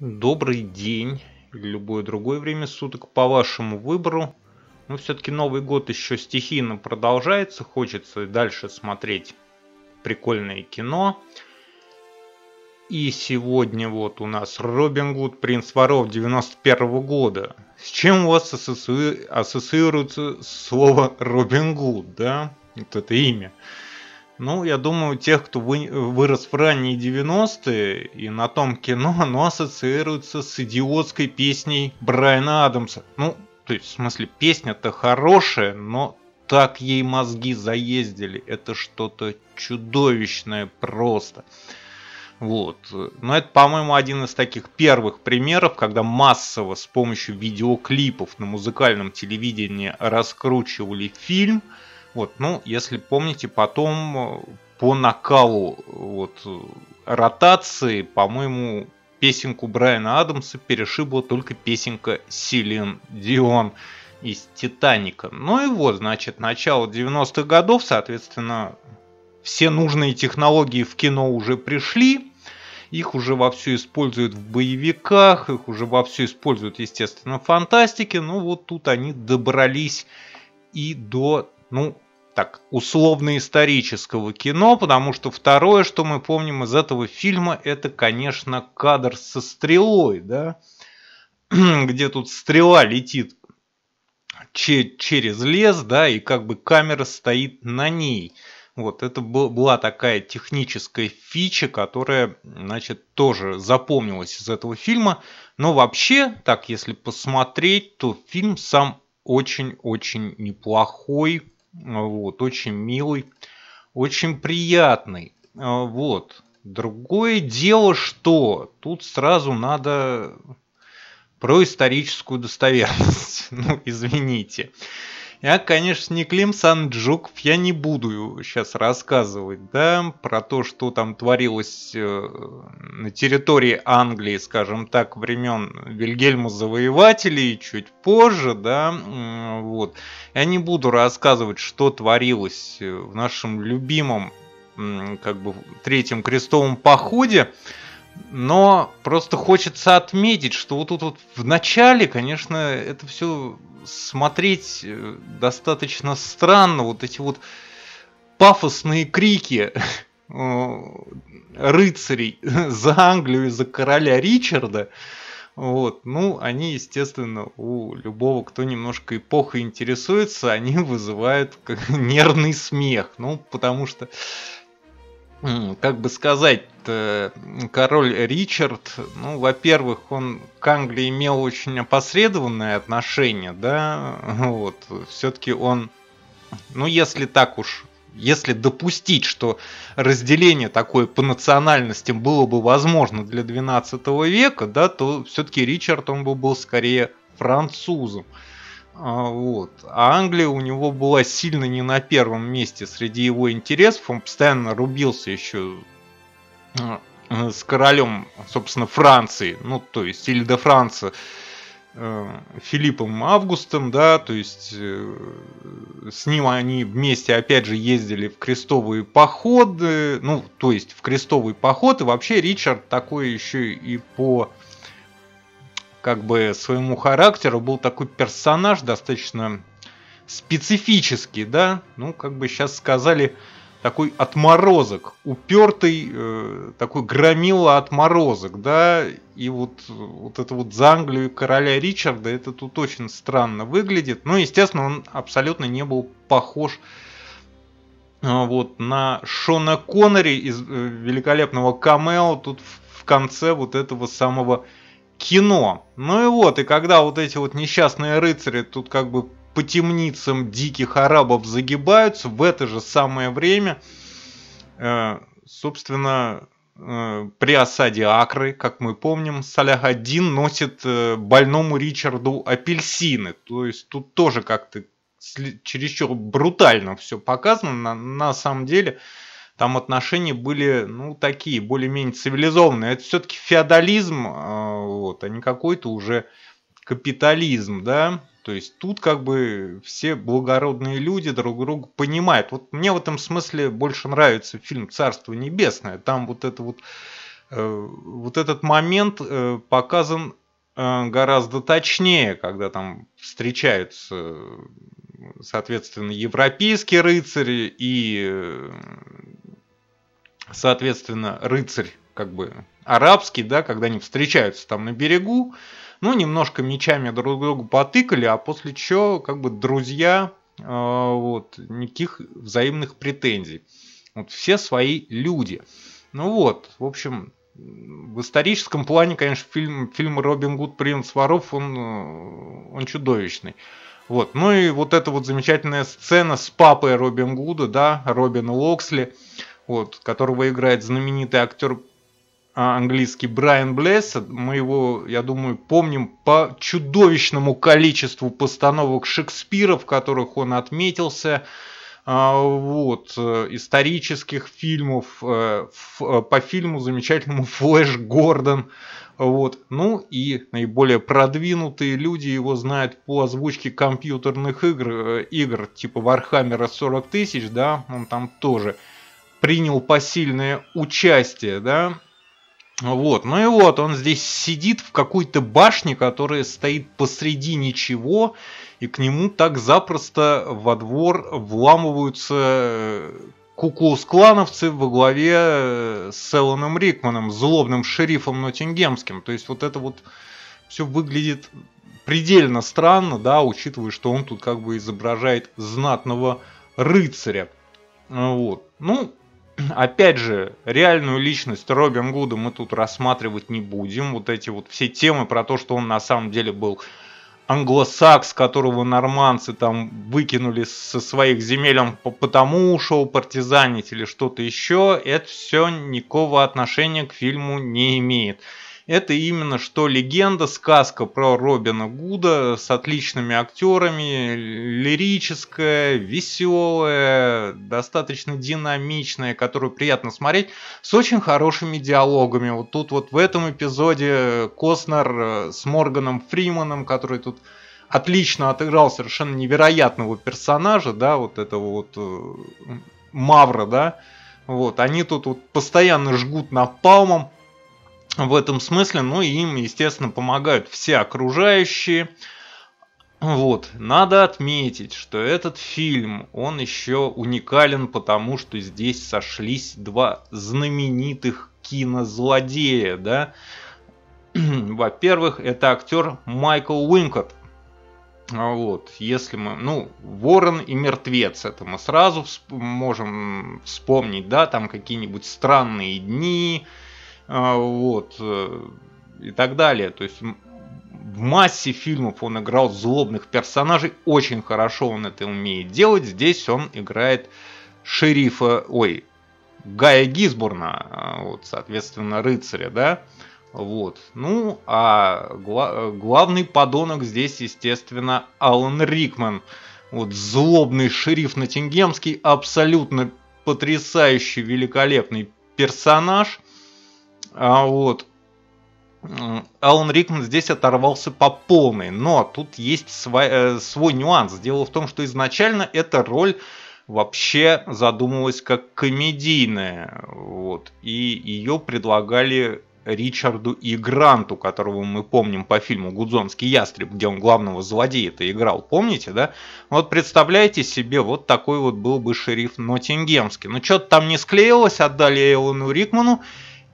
добрый день или любое другое время суток по вашему выбору. Но ну, все-таки Новый год еще стихийно продолжается, хочется и дальше смотреть прикольное кино. И сегодня вот у нас Робин Гуд, Принц Воров 91 года. С чем у вас ассоциируется слово Робин Гуд, да? Вот это имя. Ну, я думаю, тех, кто вы, вырос в ранние 90-е и на том кино, оно ассоциируется с идиотской песней Брайана Адамса. Ну, то есть, в смысле, песня-то хорошая, но так ей мозги заездили. Это что-то чудовищное просто. Вот. Но это, по-моему, один из таких первых примеров, когда массово с помощью видеоклипов на музыкальном телевидении раскручивали фильм – вот, ну, если помните, потом э, по накалу вот, ротации, по-моему, песенку Брайана Адамса перешибла только песенка Силен Дион из «Титаника». Ну и вот, значит, начало 90-х годов, соответственно, все нужные технологии в кино уже пришли, их уже вовсю используют в боевиках, их уже вовсю используют, естественно, в фантастике, но ну вот тут они добрались и до ну, так, условно-исторического кино, потому что второе, что мы помним из этого фильма, это, конечно, кадр со стрелой, да, где тут стрела летит через лес, да, и как бы камера стоит на ней. Вот, это была такая техническая фича, которая, значит, тоже запомнилась из этого фильма. Но вообще, так, если посмотреть, то фильм сам очень-очень неплохой, а, вот, очень милый, очень приятный. А, вот. Другое дело, что тут сразу надо про историческую достоверность. Ну, извините. Я, конечно, не Клим Санджуков, я не буду сейчас рассказывать, да, про то, что там творилось э, на территории Англии, скажем так, времен Вильгельма Завоевателей, чуть позже, да, вот. Я не буду рассказывать, что творилось э, в нашем любимом, как бы, третьем крестовом походе, но просто хочется отметить, что вот тут вот в начале, конечно, это все смотреть э, достаточно странно. Вот эти вот пафосные крики э, рыцарей за Англию и за короля Ричарда. Вот. Ну, они, естественно, у любого, кто немножко эпохой интересуется, они вызывают нервный смех. Ну, потому что как бы сказать, э, король Ричард, ну, во-первых, он к Англии имел очень опосредованное отношение, да, вот, все-таки он, ну, если так уж, если допустить, что разделение такое по национальностям было бы возможно для 12 века, да, то все-таки Ричард, он бы был скорее французом. А, вот. А Англия у него была сильно не на первом месте среди его интересов. Он постоянно рубился еще э, с королем, собственно, Франции, ну, то есть, или до Франции, э, Филиппом Августом, да, то есть э, с ним они вместе опять же ездили в крестовые походы, ну, то есть в крестовый поход, и вообще Ричард такой еще и по как бы своему характеру был такой персонаж достаточно специфический, да, ну, как бы сейчас сказали, такой отморозок, упертый, э, такой громила отморозок, да, и вот, вот это вот за Англию короля Ричарда, это тут очень странно выглядит, но, ну, естественно, он абсолютно не был похож э, вот на Шона Коннери из э, великолепного камео тут в, конце вот этого самого кино. Ну и вот, и когда вот эти вот несчастные рыцари тут как бы по темницам диких арабов загибаются, в это же самое время, э, собственно, э, при осаде Акры, как мы помним, Салях один носит э, больному Ричарду апельсины. То есть тут тоже как-то чересчур брутально все показано на, на самом деле. Э, там отношения были, ну, такие, более-менее цивилизованные. Это все-таки феодализм, э, вот, а не какой-то уже капитализм, да. То есть тут как бы все благородные люди друг друга понимают. Вот мне в этом смысле больше нравится фильм «Царство небесное». Там вот это вот, э, вот этот момент э, показан гораздо точнее, когда там встречаются, соответственно, европейские рыцари и соответственно, рыцарь как бы арабский, да, когда они встречаются там на берегу, ну, немножко мечами друг другу потыкали, а после чего как бы друзья, э, вот, никаких взаимных претензий. Вот все свои люди. Ну вот, в общем, в историческом плане, конечно, фильм, фильм «Робин Гуд. Принц воров», он, э, он чудовищный. Вот. Ну и вот эта вот замечательная сцена с папой Робин Гуда, да, Робина Локсли. Э, вот, которого играет знаменитый актер а, английский Брайан Блессет. Мы его, я думаю, помним по чудовищному количеству постановок Шекспира, в которых он отметился. А, вот, э, исторических фильмов, э, э, по фильму замечательному Флэш Гордон. Вот. Ну и наиболее продвинутые люди его знают по озвучке компьютерных игр, игр типа Вархаммера 40 тысяч, да, он там тоже принял посильное участие, да. Вот, ну и вот, он здесь сидит в какой-то башне, которая стоит посреди ничего, и к нему так запросто во двор вламываются э, куклус-клановцы во главе э, с Элланом Рикманом, злобным шерифом Ноттингемским. То есть вот это вот все выглядит предельно странно, да, учитывая, что он тут как бы изображает знатного рыцаря. Вот. Ну, опять же, реальную личность Робин Гуда мы тут рассматривать не будем. Вот эти вот все темы про то, что он на самом деле был англосакс, которого норманцы там выкинули со своих земель, он потому ушел партизанить или что-то еще, это все никакого отношения к фильму не имеет это именно что легенда, сказка про Робина Гуда с отличными актерами, лирическая, веселая, достаточно динамичная, которую приятно смотреть, с очень хорошими диалогами. Вот тут вот в этом эпизоде Костнер э, с Морганом Фриманом, который тут отлично отыграл совершенно невероятного персонажа, да, вот этого вот э, Мавра, да, вот, они тут вот постоянно жгут напалмом, в этом смысле, ну и им, естественно, помогают все окружающие. Вот, надо отметить, что этот фильм, он еще уникален, потому что здесь сошлись два знаменитых кинозлодея, да. Во-первых, это актер Майкл Уинкотт. А вот, если мы, ну, Ворон и Мертвец, это мы сразу всп можем вспомнить, да, там какие-нибудь странные дни, а, вот, э, и так далее. То есть в массе фильмов он играл злобных персонажей, очень хорошо он это умеет делать. Здесь он играет шерифа, ой, Гая Гизборна, а, вот, соответственно, рыцаря, да, вот. Ну, а гла- главный подонок здесь, естественно, Алан Рикман. Вот злобный шериф Натингемский, абсолютно потрясающий, великолепный персонаж – а, вот. Алан Рикман здесь оторвался по полной, но тут есть свой, э, свой нюанс. Дело в том, что изначально эта роль вообще задумывалась как комедийная, вот, и ее предлагали Ричарду и Гранту, которого мы помним по фильму «Гудзонский ястреб», где он главного злодея-то играл, помните, да? Вот представляете себе, вот такой вот был бы шериф Ноттингемский. Ну что-то там не склеилось, отдали Элону Рикману,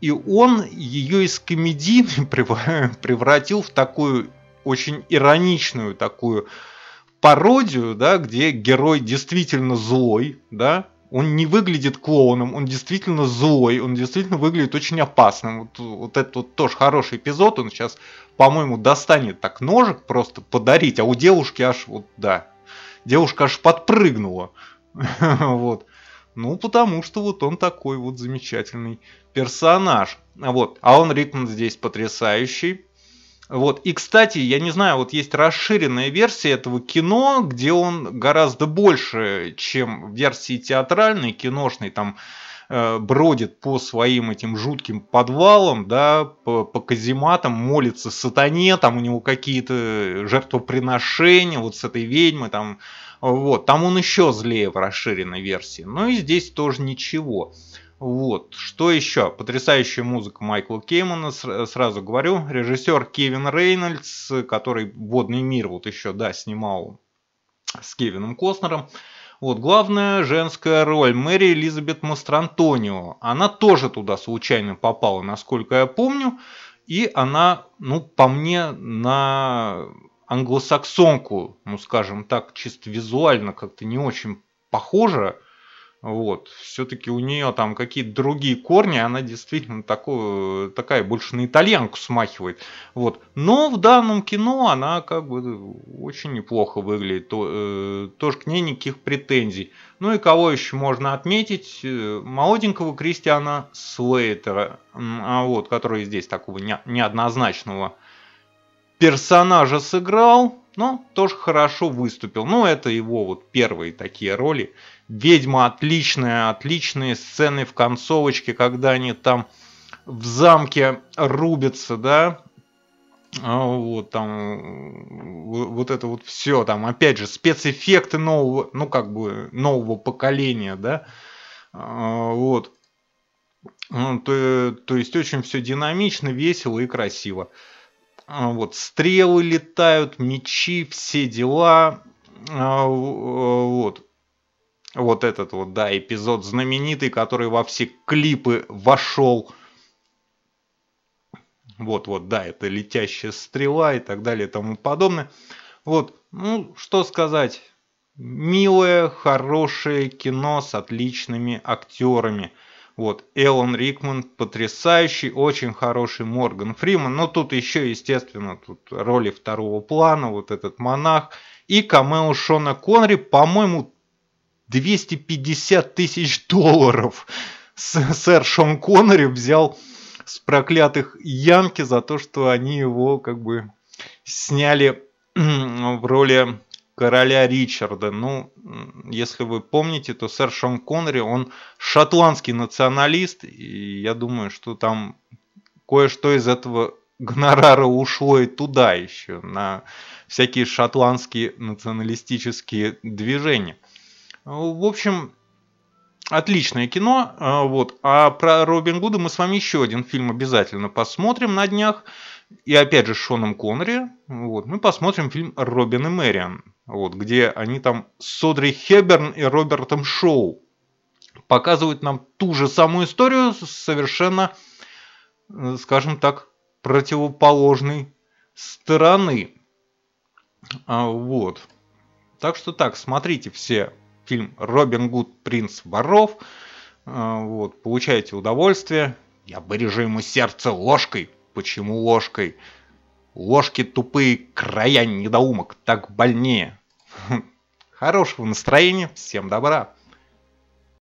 и он ее из комедии превратил в такую очень ироничную такую пародию, да, где герой действительно злой, да, он не выглядит клоуном, он действительно злой, он действительно выглядит очень опасным. Вот, вот этот вот тоже хороший эпизод, он сейчас, по-моему, достанет так ножик просто подарить, а у девушки аж вот, да, девушка аж подпрыгнула. Вот. Ну, потому что вот он такой вот замечательный персонаж. Вот. А он Рикман здесь потрясающий. Вот. И, кстати, я не знаю, вот есть расширенная версия этого кино, где он гораздо больше, чем в версии театральной, киношной, там э, бродит по своим этим жутким подвалам, да, по, по казематам, молится сатане, там у него какие-то жертвоприношения вот с этой ведьмой, там вот, там он еще злее в расширенной версии. Ну и здесь тоже ничего. Вот, что еще? Потрясающая музыка Майкла Кеймана, сразу говорю. Режиссер Кевин Рейнольдс, который «Водный мир» вот еще, да, снимал с Кевином Костнером. Вот, главная женская роль Мэри Элизабет Мастрантонио. Она тоже туда случайно попала, насколько я помню. И она, ну, по мне, на англосаксонку, ну скажем так, чисто визуально как-то не очень похожа. Вот, все-таки у нее там какие-то другие корни, она действительно такой, такая больше на итальянку смахивает. Вот. Но в данном кино она как бы очень неплохо выглядит, То, э, тоже к ней никаких претензий. Ну и кого еще можно отметить? Э, молоденького Кристиана Слейтера, а вот, который здесь такого не, неоднозначного персонажа сыграл, но тоже хорошо выступил. Ну, это его вот первые такие роли. Ведьма отличная, отличные сцены в концовочке, когда они там в замке рубятся, да, а, вот там вот это вот все там опять же спецэффекты нового ну как бы нового поколения да а, вот то, то есть очень все динамично весело и красиво а, вот, стрелы летают, мечи, все дела. А, э, вот. Вот этот вот, да, эпизод знаменитый, который во все клипы вошел. Вот, вот, да, это летящая стрела и так далее и тому подобное. Вот, ну, что сказать. Милое, хорошее кино с отличными актерами – вот, Элон Рикман, потрясающий, очень хороший Морган Фриман. Но тут еще, естественно, тут роли второго плана, вот этот монах. И камео Шона Конри, по-моему, 250 тысяч долларов сэр Шон Коннери взял с проклятых ямки за то, что они его как бы сняли в роли короля Ричарда. Ну, если вы помните, то сэр Шон Коннери, он шотландский националист, и я думаю, что там кое-что из этого гонорара ушло и туда еще, на всякие шотландские националистические движения. В общем, отличное кино. А, вот. А про Робин Гуда мы с вами еще один фильм обязательно посмотрим на днях. И опять же с Шоном Коннери. Вот, мы посмотрим фильм «Робин и Мэриан», вот, где они там с Одри Хеберн и Робертом Шоу показывают нам ту же самую историю с совершенно, э, скажем так, противоположной стороны. А, вот. Так что так, смотрите все фильм «Робин Гуд. Принц воров». А, вот, получайте удовольствие. Я бы ему сердце ложкой. Почему ложкой? Ложки тупые края недоумок, так больнее. Хм, хорошего настроения, всем добра.